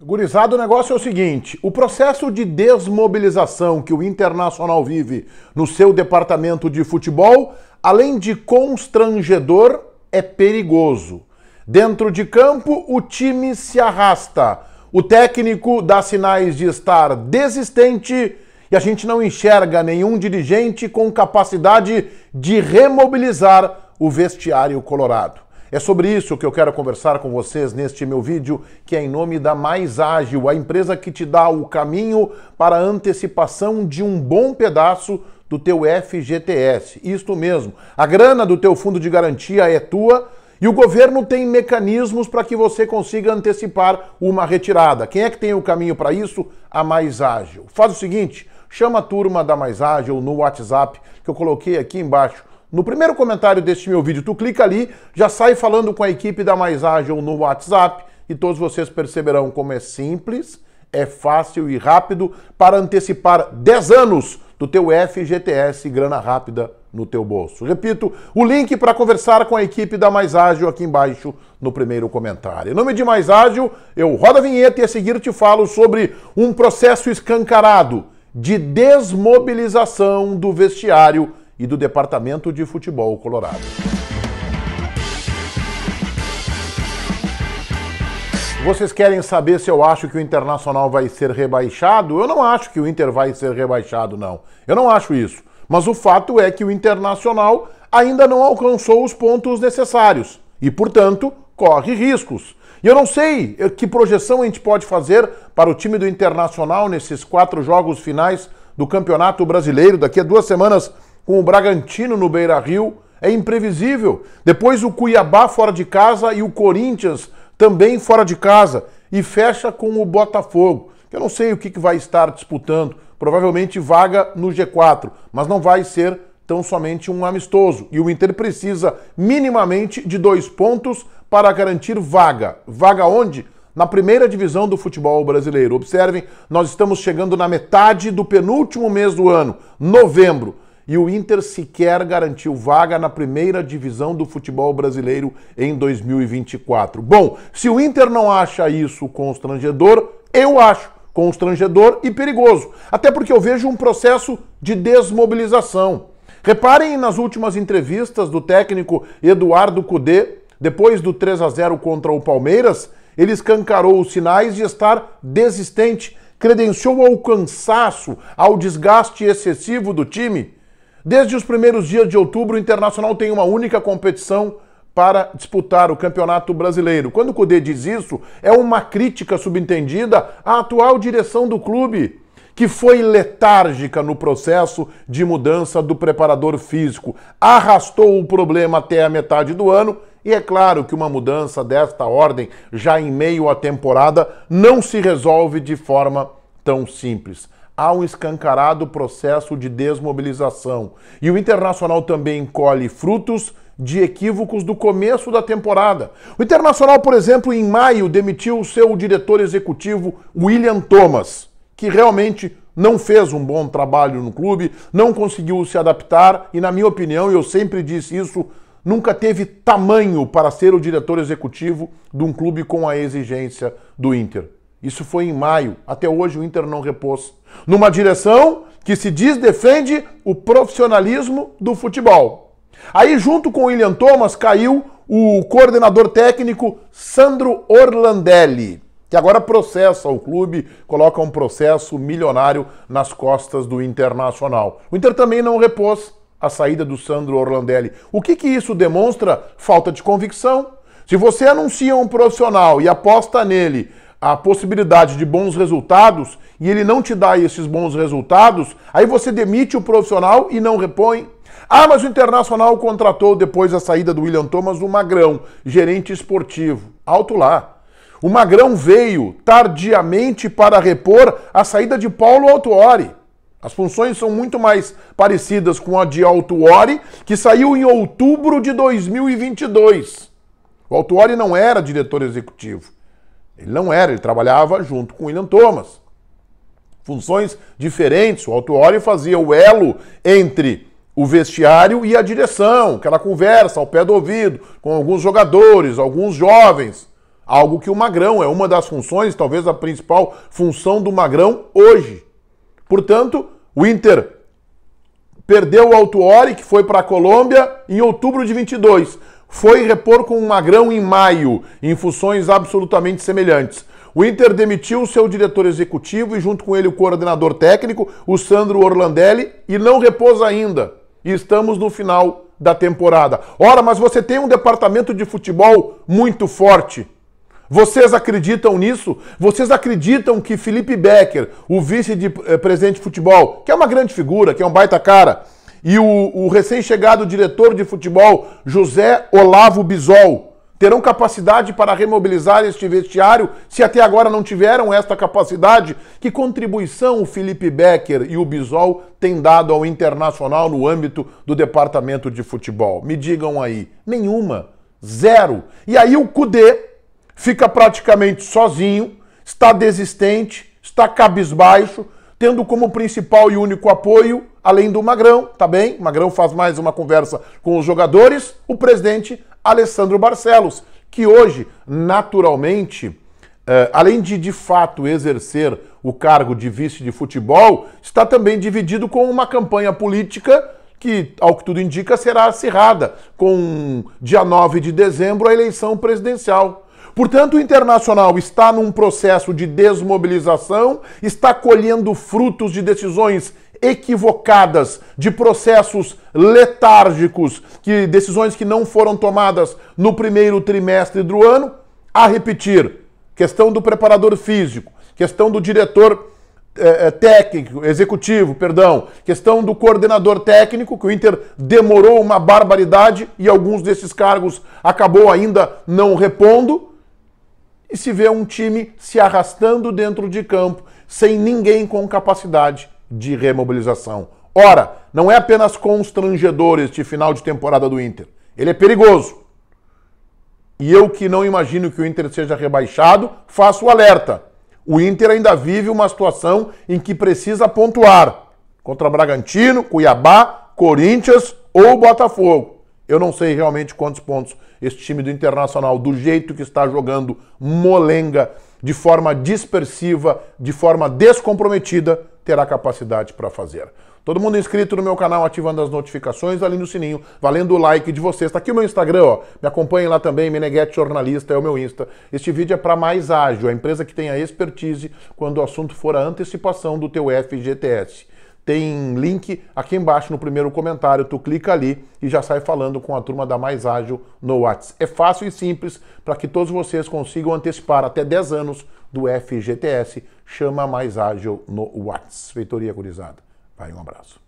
Gurizado, o negócio é o seguinte: o processo de desmobilização que o Internacional vive no seu departamento de futebol, além de constrangedor, é perigoso. Dentro de campo, o time se arrasta. O técnico dá sinais de estar desistente e a gente não enxerga nenhum dirigente com capacidade de remobilizar o vestiário colorado. É sobre isso que eu quero conversar com vocês neste meu vídeo, que é em nome da Mais Ágil, a empresa que te dá o caminho para a antecipação de um bom pedaço do teu FGTS. Isto mesmo, a grana do teu fundo de garantia é tua, e o governo tem mecanismos para que você consiga antecipar uma retirada. Quem é que tem o caminho para isso? A Mais Ágil. Faz o seguinte, chama a turma da Mais Ágil no WhatsApp, que eu coloquei aqui embaixo. No primeiro comentário deste meu vídeo, tu clica ali, já sai falando com a equipe da Mais Ágil no WhatsApp e todos vocês perceberão como é simples, é fácil e rápido para antecipar 10 anos do teu FGTS Grana Rápida no teu bolso. Repito, o link para conversar com a equipe da Mais Ágil aqui embaixo no primeiro comentário. Em nome de Mais Ágil, eu rodo a vinheta e a seguir te falo sobre um processo escancarado de desmobilização do vestiário e do Departamento de Futebol Colorado. Vocês querem saber se eu acho que o Internacional vai ser rebaixado? Eu não acho que o Inter vai ser rebaixado, não. Eu não acho isso. Mas o fato é que o Internacional ainda não alcançou os pontos necessários e, portanto, corre riscos. E eu não sei eh, que projeção a gente pode fazer para o time do Internacional nesses quatro jogos finais do Campeonato Brasileiro. Daqui a duas semanas com o Bragantino no Beira Rio é imprevisível. Depois o Cuiabá fora de casa e o Corinthians também fora de casa. E fecha com o Botafogo. Eu não sei o que, vai estar disputando. Provavelmente vaga no G4, mas não vai ser tão somente um amistoso. E o Inter precisa minimamente de dois pontos para garantir vaga. Vaga onde? na primeira divisão do futebol brasileiro. Observem, nós estamos chegando na metade do penúltimo mês do ano, novembro e o Inter sequer garantiu vaga na primeira divisão do futebol brasileiro em 2024. Bom, se o Inter não acha isso constrangedor, eu acho constrangedor e perigoso, até porque eu vejo um processo de desmobilização. Reparem nas últimas entrevistas do técnico Eduardo Cudê, depois do 3 a 0 contra o Palmeiras, ele escancarou os sinais de estar desistente, credenciou ao cansaço, ao desgaste excessivo do time Desde os primeiros dias de outubro, o Internacional tem uma única competição para disputar o Campeonato Brasileiro. Quando o Cudê diz isso, é uma crítica subentendida à atual direção do clube, que foi letárgica no processo de mudança do preparador físico, arrastou o problema até a metade do ano. E é claro que uma mudança desta ordem, já em meio à temporada, não se resolve de forma tão simples há um escancarado processo de desmobilização. E o Internacional também colhe frutos de equívocos do começo da temporada. O Internacional, por exemplo, em maio demitiu o seu diretor executivo William Thomas, que realmente não fez um bom trabalho no clube, não conseguiu se adaptar e, na minha opinião, eu sempre disse isso, nunca teve tamanho para ser o diretor executivo de um clube com a exigência do Inter. Isso foi em maio. Até hoje o Inter não repôs. Numa direção que se diz defende o profissionalismo do futebol. Aí, junto com o William Thomas, caiu o coordenador técnico Sandro Orlandelli, que agora processa o clube, coloca um processo milionário nas costas do Internacional. O Inter também não repôs a saída do Sandro Orlandelli. O que, que isso demonstra? Falta de convicção. Se você anuncia um profissional e aposta nele a possibilidade de bons resultados e ele não te dá esses bons resultados, aí você demite o profissional e não repõe. Ah, mas o Internacional contratou depois da saída do William Thomas o Magrão, gerente esportivo. Alto lá. O Magrão veio tardiamente para repor a saída de Paulo Altuori. As funções são muito mais parecidas com a de Altuori, que saiu em outubro de 2022. O Altuori não era diretor executivo. Ele não era, ele trabalhava junto com William Thomas. Funções diferentes. O autuário fazia o elo entre o vestiário e a direção, aquela conversa ao pé do ouvido, com alguns jogadores, alguns jovens. Algo que o Magrão é uma das funções, talvez a principal função do Magrão hoje. Portanto, o Inter Perdeu o Altuori, que foi para a Colômbia, em outubro de 22. Foi repor com o Magrão em maio, em funções absolutamente semelhantes. O Inter demitiu seu diretor executivo e, junto com ele, o coordenador técnico, o Sandro Orlandelli, e não repôs ainda. Estamos no final da temporada. Ora, mas você tem um departamento de futebol muito forte. Vocês acreditam nisso? Vocês acreditam que Felipe Becker, o vice-presidente eh, de futebol, que é uma grande figura, que é um baita cara, e o, o recém-chegado diretor de futebol, José Olavo Bisol, terão capacidade para remobilizar este vestiário, se até agora não tiveram esta capacidade? Que contribuição o Felipe Becker e o Bisol têm dado ao internacional no âmbito do departamento de futebol? Me digam aí. Nenhuma. Zero. E aí o Cudê fica praticamente sozinho, está desistente, está cabisbaixo, tendo como principal e único apoio, além do Magrão, tá bem? O Magrão faz mais uma conversa com os jogadores, o presidente Alessandro Barcelos, que hoje, naturalmente, eh, além de de fato exercer o cargo de vice de futebol, está também dividido com uma campanha política que, ao que tudo indica, será acirrada, com dia 9 de dezembro a eleição presidencial. Portanto, o Internacional está num processo de desmobilização, está colhendo frutos de decisões equivocadas, de processos letárgicos, que decisões que não foram tomadas no primeiro trimestre do ano. A repetir, questão do preparador físico, questão do diretor eh, eh, técnico, executivo, perdão, questão do coordenador técnico, que o Inter demorou uma barbaridade e alguns desses cargos acabou ainda não repondo e se vê um time se arrastando dentro de campo, sem ninguém com capacidade de remobilização. Ora, não é apenas constrangedor este final de temporada do Inter. Ele é perigoso. E eu que não imagino que o Inter seja rebaixado, faço o alerta. O Inter ainda vive uma situação em que precisa pontuar contra Bragantino, Cuiabá, Corinthians ou Botafogo. Eu não sei realmente quantos pontos esse time do Internacional, do jeito que está jogando, molenga, de forma dispersiva, de forma descomprometida, terá capacidade para fazer. Todo mundo inscrito no meu canal, ativando as notificações, ali no sininho, valendo o like de vocês. Está aqui o meu Instagram, ó. Me acompanhem lá também, Meneguete Jornalista é o meu Insta. Este vídeo é para mais ágil, a empresa que tem a expertise quando o assunto for a antecipação do teu FGTS tem link aqui embaixo no primeiro comentário, tu clica ali e já sai falando com a turma da Mais Ágil no Whats. É fácil e simples para que todos vocês consigam antecipar até 10 anos do FGTS. Chama Mais Ágil no Whats. Feitoria Curizada. Vai, um abraço.